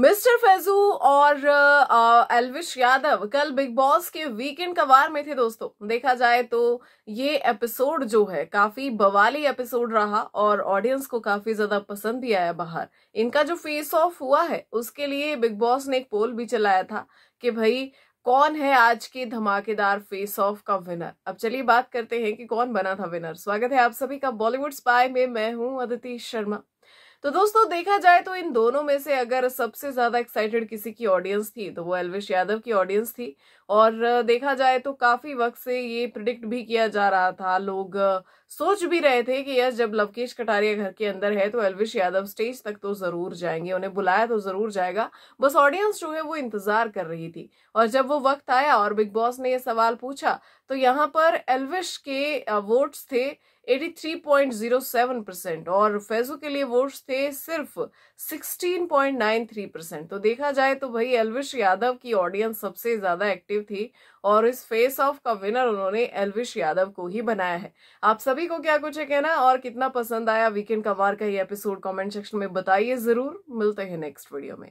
mister Faizu और एलविश यादव कल big boss के वीकेंड कवार में थे दोस्तों देखा जाए तो ये एपिसोड जो है काफी बवाली एपिसोड रहा और ऑडियंस को काफी ज्यादा पसंद भी आया बाहर इनका जो फेस ऑफ हुआ है उसके लिए बिग बॉस ने एक पोल भी चलाया था कि भाई कौन है आज के धमाकेदार फेस ऑफ का विनर अब चलिए बात करते हैं कि कौन बना था विनर स्वागत है आप सभी का बॉलीवुड स्पाई में मैं हूं अदिति शर्मा तो दोस्तों देखा जाए तो इन दोनों में से अगर सबसे ज्यादा एक्साइटेड किसी की ऑडियंस थी तो वो एलविश यादव की ऑडियंस थी और देखा जाए तो काफी वक्त से ये प्रिडिक्ट भी किया जा रहा था लोग सोच भी रहे थे कि यस जब लवकेश कटारिया घर के अंदर है तो एलविश यादव स्टेज तक तो जरूर जाएंगे उन्हें बुलाया तो जरूर जाएगा बस ऑडियंस जो है वो इंतजार कर रही थी और जब वो वक्त आया और बिग बॉस ने ये सवाल पूछा तो यहाँ पर एलविश के वोट्स थे 83.07 परसेंट और फैजो के लिए वोट्स थे सिर्फ 16.93 परसेंट तो देखा जाए तो भाई एलविश यादव की ऑडियंस सबसे ज़्यादा एक्टिव थी और इस फेस ऑफ का विनर उन्होंने एलविश यादव को ही बनाया है आप सभी को क्या कुछ है कहना और कितना पसंद आया वीकेंड का वार का ये एपिसोड कमेंट सेक्शन में बताइए ज़रूर मिलते हैं नेक्स्ट वीडियो में